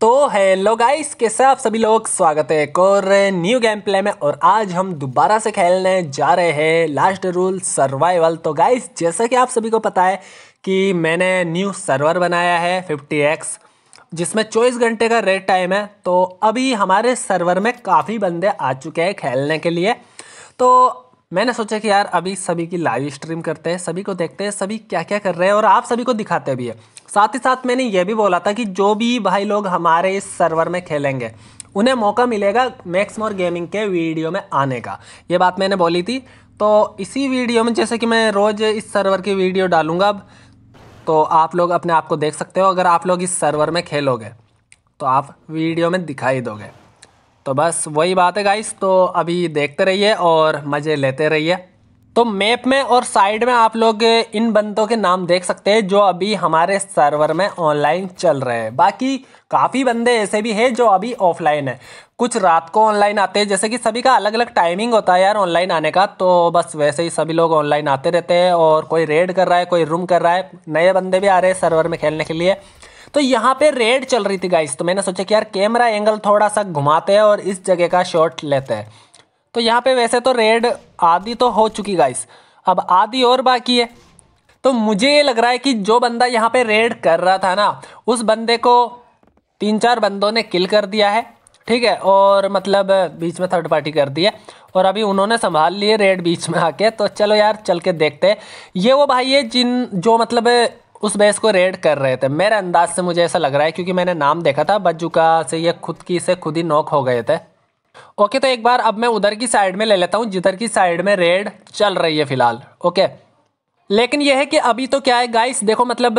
तो hello guys कैसे आप सभी लोग स्वागत है एक और न्यू गेम प्ले में और आज हम दोबारा से खेलने जा रहे हैं लास्ट रूल सर्वाइवल तो गाइस जैसा कि आप सभी को पता है कि मैंने न्यू सर्वर बनाया है 50x जिसमें चौबीस घंटे का रेड टाइम है तो अभी हमारे सर्वर में काफ़ी बंदे आ चुके हैं खेलने के लिए तो मैंने सोचा कि यार अभी सभी की लाइव स्ट्रीम करते हैं सभी को देखते हैं सभी क्या क्या कर रहे हैं और आप सभी को दिखाते भी है साथ ही साथ मैंने ये भी बोला था कि जो भी भाई लोग हमारे इस सर्वर में खेलेंगे उन्हें मौका मिलेगा मैक्स मोर गेमिंग के वीडियो में आने का ये बात मैंने बोली थी तो इसी वीडियो में जैसे कि मैं रोज़ इस सर्वर की वीडियो डालूंगा अब तो आप लोग अपने आप को देख सकते हो अगर आप लोग इस सर्वर में खेलोगे तो आप वीडियो में दिखाई दोगे तो बस वही बात है गाइस तो अभी देखते रहिए और मज़े लेते रहिए तो मैप में और साइड में आप लोग इन बंदों के नाम देख सकते हैं जो अभी हमारे सर्वर में ऑनलाइन चल रहे हैं बाकी काफ़ी बंदे ऐसे भी हैं जो अभी ऑफलाइन है कुछ रात को ऑनलाइन आते हैं जैसे कि सभी का अलग अलग टाइमिंग होता है यार ऑनलाइन आने का तो बस वैसे ही सभी लोग ऑनलाइन आते रहते हैं और कोई रेड कर रहा है कोई रूम कर रहा है नए बंदे भी आ रहे हैं सर्वर में खेलने के लिए तो यहाँ पे रेड चल रही थी गाइस तो मैंने सोचा कि यार कैमरा एंगल थोड़ा सा घुमाते हैं और इस जगह का शॉट लेते हैं तो यहाँ पे वैसे तो रेड आधी तो हो चुकी गाइस अब आधी और बाकी है तो मुझे ये लग रहा है कि जो बंदा यहाँ पे रेड कर रहा था ना उस बंदे को तीन चार बंदों ने किल कर दिया है ठीक है और मतलब बीच में थर्ड पार्टी कर दी है और अभी उन्होंने संभाल लिए रेड बीच में आके तो चलो यार चल के देखते हैं ये वो भाई है जिन जो मतलब उस बेस को रेड कर रहे थे मेरे अंदाज से मुझे ऐसा लग रहा है क्योंकि मैंने नाम देखा था का से ये खुद की से खुद ही नॉक हो गए थे ओके तो एक बार अब मैं उधर की साइड में ले लेता हूँ जिधर की साइड में रेड चल रही है फिलहाल ओके लेकिन यह है कि अभी तो क्या है गाइस देखो मतलब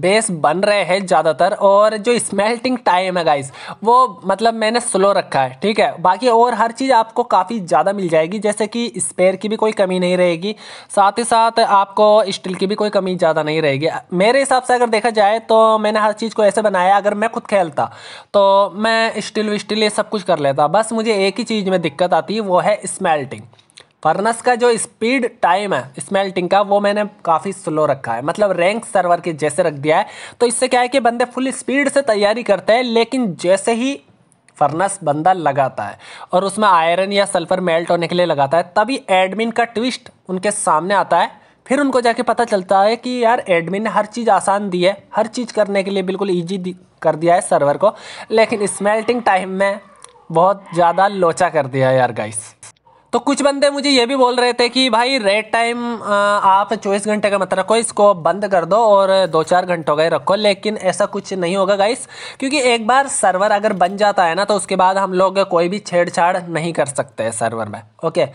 बेस बन रहे हैं ज़्यादातर और जो स्मेल्टिंग टाइम है गाइस वो मतलब मैंने स्लो रखा है ठीक है बाकी और हर चीज़ आपको काफ़ी ज़्यादा मिल जाएगी जैसे कि स्पेयर की भी कोई कमी नहीं रहेगी साथ ही साथ आपको स्टील की भी कोई कमी ज़्यादा नहीं रहेगी मेरे हिसाब से अगर देखा जाए तो मैंने हर चीज़ को ऐसे बनाया अगर मैं खुद खेलता तो मैं स्टील विस्टिल ये सब कुछ कर लेता बस मुझे एक ही चीज़ में दिक्कत आती है वो है स्मेल्टिंग फर्नस का जो स्पीड टाइम है स्मेल्टिंग का वो मैंने काफ़ी स्लो रखा है मतलब रैंक सर्वर के जैसे रख दिया है तो इससे क्या है कि बंदे फुल स्पीड से तैयारी करते हैं लेकिन जैसे ही फर्नस बंदा लगाता है और उसमें आयरन या सल्फर मेल्ट होने के लिए लगाता है तभी एडमिन का ट्विस्ट उनके सामने आता है फिर उनको जाके पता चलता है कि यार एडमिन ने हर चीज़ आसान दी है हर चीज़ करने के लिए बिल्कुल ईजी कर दिया है सर्वर को लेकिन स्मेल्टिंग टाइम में बहुत ज़्यादा लोचा कर दिया है यार गाइस तो कुछ बंदे मुझे ये भी बोल रहे थे कि भाई रेड टाइम आप चौबीस घंटे का मत रखो इसको बंद कर दो और दो चार घंटों का ही रखो लेकिन ऐसा कुछ नहीं होगा गाइस क्योंकि एक बार सर्वर अगर बन जाता है ना तो उसके बाद हम लोग कोई भी छेड़छाड़ नहीं कर सकते सर्वर में ओके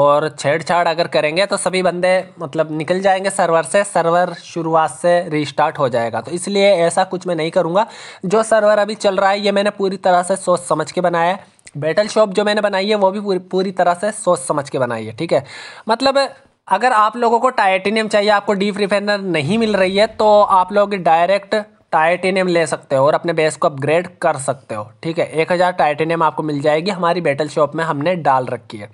और छेड़छाड़ अगर करेंगे तो सभी बंदे मतलब निकल जाएंगे सर्वर से सर्वर शुरुआत से रिस्टार्ट हो जाएगा तो इसलिए ऐसा कुछ मैं नहीं करूँगा जो सर्वर अभी चल रहा है ये मैंने पूरी तरह से सोच समझ के बनाया है बैटल शॉप जो मैंने बनाई है वो भी पूरी पूरी तरह से सोच समझ के बनाई है ठीक है मतलब अगर आप लोगों को टाइटेनियम चाहिए आपको डीप रिफाइनर नहीं मिल रही है तो आप लोग डायरेक्ट टाइटेनियम ले सकते हो और अपने बेस को अपग्रेड कर सकते हो ठीक है एक हज़ार टाइटेनियम आपको मिल जाएगी हमारी बैटल शॉप में हमने डाल रखी है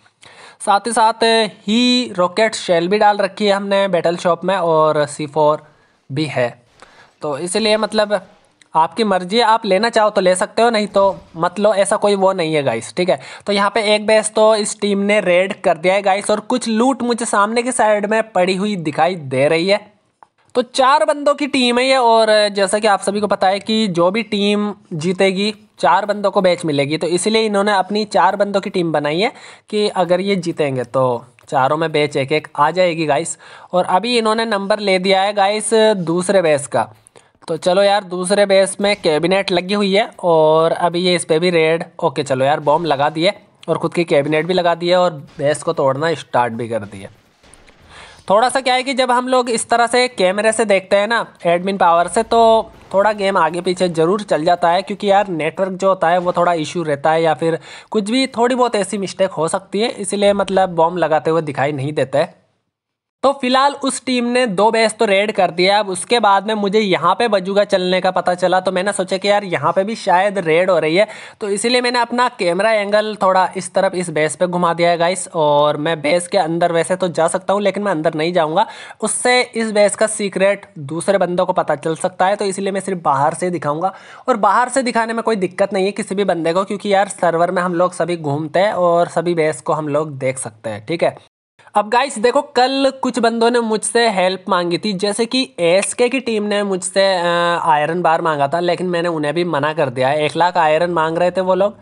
साथ ही साथ ही रॉकेट शेल भी डाल रखी है हमने बैटल शॉप में और सी फोर भी है तो इसलिए मतलब आपकी मर्जी है आप लेना चाहो तो ले सकते हो नहीं तो मतलब ऐसा कोई वो नहीं है गाइस ठीक है तो यहाँ पे एक बेस तो इस टीम ने रेड कर दिया है गाइस और कुछ लूट मुझे सामने की साइड में पड़ी हुई दिखाई दे रही है तो चार बंदों की टीम है ये और जैसा कि आप सभी को पता है कि जो भी टीम जीतेगी चार बंदों को बैच मिलेगी तो इसीलिए इन्होंने अपनी चार बंदों की टीम बनाई है कि अगर ये जीतेंगे तो चारों में बैच एक एक आ जाएगी गाइस और अभी इन्होंने नंबर ले दिया है गाइस दूसरे बैस का तो चलो यार दूसरे बेस में कैबिनेट लगी हुई है और अभी ये इस पर भी रेड ओके चलो यार बॉम्ब लगा दिए और ख़ुद की कैबिनेट भी लगा दिए और बेस को तोड़ना स्टार्ट भी कर दिए थोड़ा सा क्या है कि जब हम लोग इस तरह से कैमरे से देखते हैं ना एडमिन पावर से तो थोड़ा गेम आगे पीछे ज़रूर चल जाता है क्योंकि यार नेटवर्क जो होता है वो थोड़ा इशू रहता है या फिर कुछ भी थोड़ी बहुत ऐसी मिस्टेक हो सकती है इसीलिए मतलब बॉम्ब लगाते हुए दिखाई नहीं देता है तो फिलहाल उस टीम ने दो बैच तो रेड कर दिया अब उसके बाद में मुझे यहाँ पे बजूगा चलने का पता चला तो मैंने सोचा कि यार यहाँ पे भी शायद रेड हो रही है तो इसीलिए मैंने अपना कैमरा एंगल थोड़ा इस तरफ इस बेस पे घुमा दिया है गाइस और मैं बेस के अंदर वैसे तो जा सकता हूँ लेकिन मैं अंदर नहीं जाऊँगा उससे इस बेस का सीक्रेट दूसरे बंदों को पता चल सकता है तो इसीलिए मैं सिर्फ बाहर से दिखाऊँगा और बाहर से दिखाने में कोई दिक्कत नहीं है किसी भी बंदे को क्योंकि यार सर्वर में हम लोग सभी घूमते हैं और सभी बेस को हम लोग देख सकते हैं ठीक है अब गाइस देखो कल कुछ बंदों ने मुझसे हेल्प मांगी थी जैसे कि एसके की टीम ने मुझसे आयरन बार मांगा था लेकिन मैंने उन्हें भी मना कर दिया एक लाख आयरन मांग रहे थे वो लोग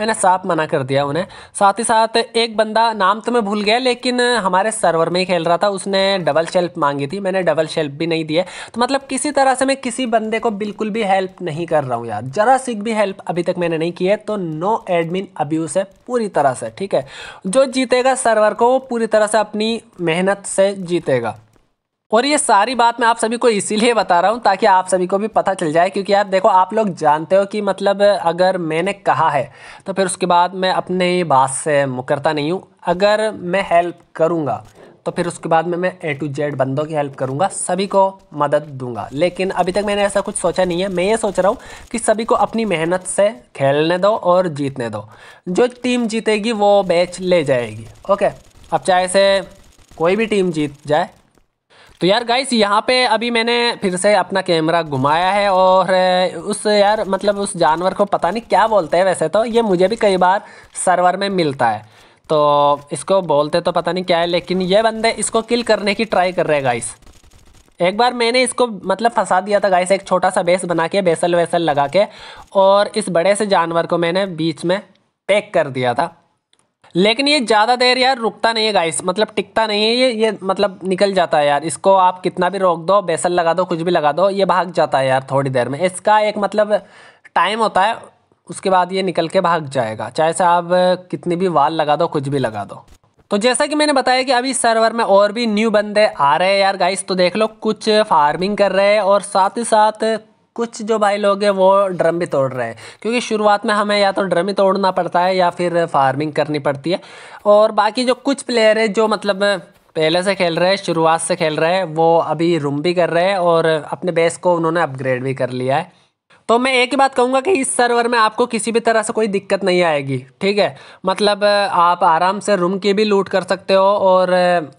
मैंने साफ मना कर दिया उन्हें साथ ही साथ एक बंदा नाम तो मैं भूल गया लेकिन हमारे सर्वर में ही खेल रहा था उसने डबल शेल्प मांगी थी मैंने डबल शेल्प भी नहीं दिए तो मतलब किसी तरह से मैं किसी बंदे को बिल्कुल भी हेल्प नहीं कर रहा हूँ यार ज़रा सिख भी हेल्प अभी तक मैंने नहीं की है तो नो एडमिन अब्यूज़ है पूरी तरह से ठीक है जो जीतेगा सर्वर को वो पूरी तरह से अपनी मेहनत से जीतेगा और ये सारी बात मैं आप सभी को इसीलिए बता रहा हूँ ताकि आप सभी को भी पता चल जाए क्योंकि यार देखो आप लोग जानते हो कि मतलब अगर मैंने कहा है तो फिर उसके बाद मैं अपने ही बात से मुकरता नहीं हूँ अगर मैं हेल्प करूँगा तो फिर उसके बाद में मैं ए टू जेड बंदों की हेल्प करूँगा सभी को मदद दूंगा लेकिन अभी तक मैंने ऐसा कुछ सोचा नहीं है मैं ये सोच रहा हूँ कि सभी को अपनी मेहनत से खेलने दो और जीतने दो जो टीम जीतेगी वो बैच ले जाएगी ओके अब चाहे से कोई भी टीम जीत जाए तो यार गाइस यहाँ पे अभी मैंने फिर से अपना कैमरा घुमाया है और उस यार मतलब उस जानवर को पता नहीं क्या बोलते हैं वैसे तो ये मुझे भी कई बार सर्वर में मिलता है तो इसको बोलते तो पता नहीं क्या है लेकिन ये बंदे इसको किल करने की ट्राई कर रहे हैं गाइस एक बार मैंने इसको मतलब फंसा दिया था गाइस एक छोटा सा बेस बना के बेसल वेसल लगा के और इस बड़े से जानवर को मैंने बीच में पैक कर दिया था लेकिन ये ज़्यादा देर यार रुकता नहीं है गाइस मतलब टिकता नहीं है ये ये मतलब निकल जाता है यार इसको आप कितना भी रोक दो बेसन लगा दो कुछ भी लगा दो ये भाग जाता है यार थोड़ी देर में इसका एक मतलब टाइम होता है उसके बाद ये निकल के भाग जाएगा चाहे से आप कितनी भी वाल लगा दो कुछ भी लगा दो तो जैसा कि मैंने बताया कि अभी सर्वर में और भी न्यू बंदे आ रहे हैं यार गाइस तो देख लो कुछ फार्मिंग कर रहे हैं और साथ ही साथ कुछ जो भाई लोग हैं वो ड्रम भी तोड़ रहे हैं क्योंकि शुरुआत में हमें या तो ड्रम ही तोड़ना पड़ता है या फिर फार्मिंग करनी पड़ती है और बाकी जो कुछ प्लेयर है जो मतलब पहले से खेल रहे हैं शुरुआत से खेल रहे हैं वो अभी रूम भी कर रहे हैं और अपने बेस को उन्होंने अपग्रेड भी कर लिया है तो मैं एक ही बात कहूँगा कि इस सर्वर में आपको किसी भी तरह से कोई दिक्कत नहीं आएगी ठीक है मतलब आप आराम से रूम की भी लूट कर सकते हो और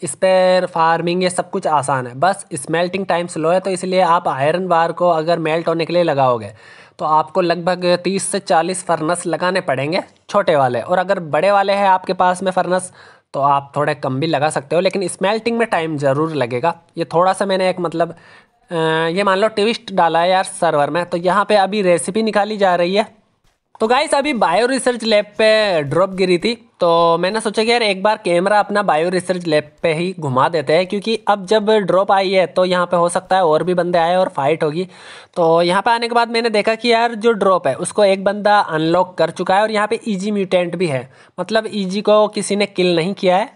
इस पर फार्मिंग ये सब कुछ आसान है बस स्मेल्टिंग टाइम स्लो है तो इसलिए आप आयरन बार को अगर मेल्ट होने के लिए लगाओगे तो आपको लगभग तीस से चालीस फर्नस लगाने पड़ेंगे छोटे वाले और अगर बड़े वाले हैं आपके पास में फर्नस तो आप थोड़े कम भी लगा सकते हो लेकिन स्मेल्टिंग में टाइम ज़रूर लगेगा ये थोड़ा सा मैंने एक मतलब ये मान लो ट्विस्ट डाला है यार सर्वर में तो यहाँ पे अभी रेसिपी निकाली जा रही है तो गाइस अभी बायो रिसर्च लैब पे ड्रॉप गिरी थी तो मैंने सोचा कि यार एक बार कैमरा अपना बायो रिसर्च लैब पे ही घुमा देते हैं क्योंकि अब जब ड्रॉप आई है तो यहाँ पे हो सकता है और भी बंदे आए और फाइट होगी तो यहाँ पे आने के बाद मैंने देखा कि यार जो ड्रॉप है उसको एक बंदा अनलॉक कर चुका है और यहाँ पर ईजी म्यूटेंट भी है मतलब ईजी को किसी ने किल नहीं किया है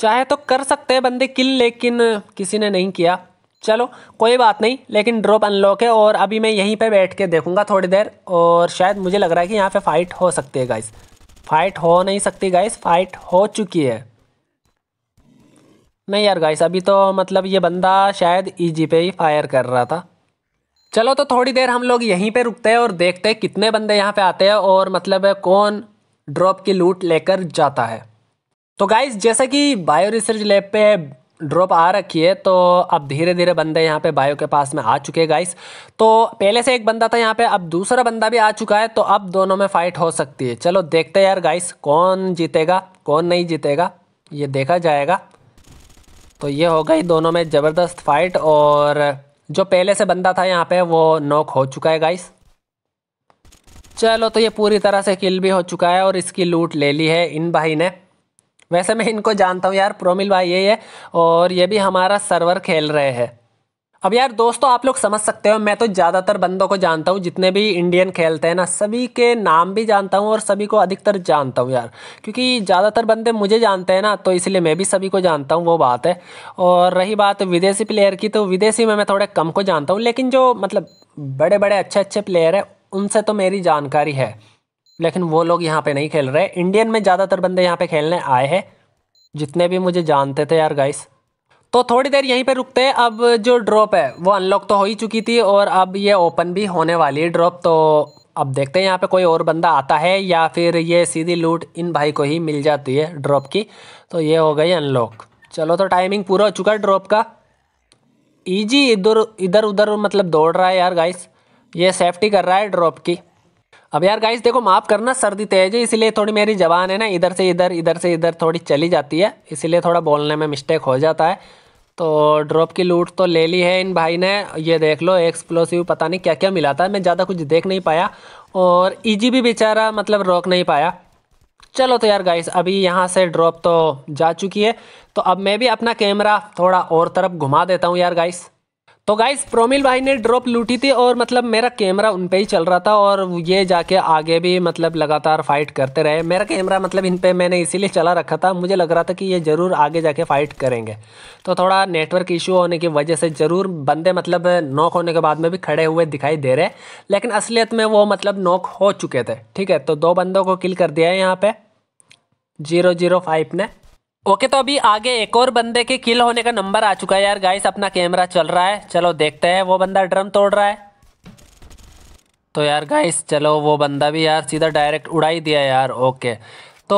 चाहे तो कर सकते हैं बंदे किल लेकिन किसी ने नहीं किया चलो कोई बात नहीं लेकिन ड्रॉप अनलॉक है और अभी मैं यहीं पे बैठ के देखूंगा थोड़ी देर और शायद मुझे लग रहा है कि यहाँ पे फाइट हो सकती है गाइस फाइट हो नहीं सकती गाइस फाइट हो चुकी है नहीं यार गाइस अभी तो मतलब ये बंदा शायद ईजी e पे ही फायर कर रहा था चलो तो थोड़ी देर हम लोग यहीं पर रुकते हैं और देखते हैं कितने बंदे यहाँ पर आते हैं और मतलब कौन ड्रॉप की लूट लेकर जाता है तो गाइस जैसा कि बायो रिसर्च लैब पे ड्रॉप आ रखी है तो अब धीरे धीरे बंदे यहाँ पे बायो के पास में आ चुके हैं गाइस तो पहले से एक बंदा था यहाँ पे अब दूसरा बंदा भी आ चुका है तो अब दोनों में फाइट हो सकती है चलो देखते हैं यार गाइस कौन जीतेगा कौन नहीं जीतेगा ये देखा जाएगा तो ये हो गई दोनों में ज़बरदस्त फाइट और जो पहले से बंदा था यहाँ पर वो नॉक हो चुका है गाइस चलो तो ये पूरी तरह से किल भी हो चुका है और इसकी लूट ले ली है इन भाई ने वैसे मैं इनको जानता हूँ यार प्रोमिल भाई ये है और ये भी हमारा सर्वर खेल रहे हैं अब यार दोस्तों आप लोग समझ सकते हो मैं तो ज़्यादातर बंदों को जानता हूँ जितने भी इंडियन खेलते हैं ना सभी के नाम भी जानता हूँ और सभी को अधिकतर जानता हूँ यार क्योंकि ज़्यादातर बंदे मुझे जानते हैं ना तो इसलिए मैं भी सभी को जानता हूँ वो बात है और रही बात विदेशी प्लेयर की तो विदेशी में मैं थोड़े कम को जानता हूँ लेकिन जो मतलब बड़े बड़े अच्छे अच्छे प्लेयर हैं उनसे तो मेरी जानकारी है लेकिन वो लोग यहाँ पे नहीं खेल रहे इंडियन में ज़्यादातर बंदे यहाँ पे खेलने आए हैं जितने भी मुझे जानते थे यार गाइस तो थोड़ी देर यहीं पे रुकते हैं अब जो ड्रॉप है वो अनलॉक तो हो ही चुकी थी और अब ये ओपन भी होने वाली है ड्रॉप तो अब देखते हैं यहाँ पे कोई और बंदा आता है या फिर ये सीधी लूट इन भाई को ही मिल जाती है ड्रॉप की तो ये हो गई अनलॉक चलो तो टाइमिंग पूरा हो चुका है ड्रॉप का ईजी इधर इधर उधर मतलब दौड़ रहा है यार गाइस ये सेफ्टी कर रहा है ड्रॉप की अब यार गाइस देखो माफ़ करना सर्दी तेज है इसलिए थोड़ी मेरी जबान है ना इधर से इधर इधर से इधर थोड़ी चली जाती है इसीलिए थोड़ा बोलने में मिस्टेक हो जाता है तो ड्रॉप की लूट तो ले ली है इन भाई ने ये देख लो एक्सप्लोसिव पता नहीं क्या क्या मिला था मैं ज़्यादा कुछ देख नहीं पाया और ईजी भी बेचारा मतलब रोक नहीं पाया चलो तो यार गाइस अभी यहाँ से ड्रॉप तो जा चुकी है तो अब मैं भी अपना कैमरा थोड़ा और तरफ घुमा देता हूँ यार गाइस तो गाइस प्रोमिल भाई ने ड्रॉप लूटी थी और मतलब मेरा कैमरा उन पे ही चल रहा था और ये जाके आगे भी मतलब लगातार फाइट करते रहे मेरा कैमरा मतलब इन पे मैंने इसीलिए चला रखा था मुझे लग रहा था कि ये ज़रूर आगे जाके फाइट करेंगे तो थोड़ा नेटवर्क इशू होने की वजह से ज़रूर बंदे मतलब नॉक होने के बाद में भी खड़े हुए दिखाई दे रहे लेकिन असलियत में वो मतलब नॉक हो चुके थे ठीक है तो दो बंदों को किल कर दिया है यहाँ पर ज़ीरो ज़ीरो फाइव ने ओके तो अभी आगे एक और बंदे के किल होने का नंबर आ चुका है यार गाइस अपना कैमरा चल रहा है चलो देखते हैं वो बंदा ड्रम तोड़ रहा है तो यार गाइस चलो वो बंदा भी यार सीधा डायरेक्ट उड़ाई दिया यार ओके तो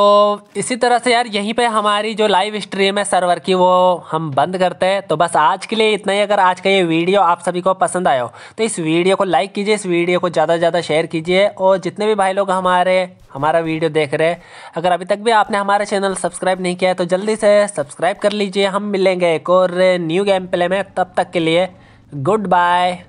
इसी तरह से यार यहीं पे हमारी जो लाइव स्ट्रीम है सर्वर की वो हम बंद करते हैं तो बस आज के लिए इतना ही अगर आज का ये वीडियो आप सभी को पसंद आया हो तो इस वीडियो को लाइक कीजिए इस वीडियो को ज़्यादा से ज़्यादा शेयर कीजिए और जितने भी भाई लोग हमारे हमारा वीडियो देख रहे हैं अगर अभी तक भी आपने हमारा चैनल सब्सक्राइब नहीं किया है तो जल्दी से सब्सक्राइब कर लीजिए हम मिलेंगे एक और न्यू गेम प्ले में तब तक के लिए गुड बाय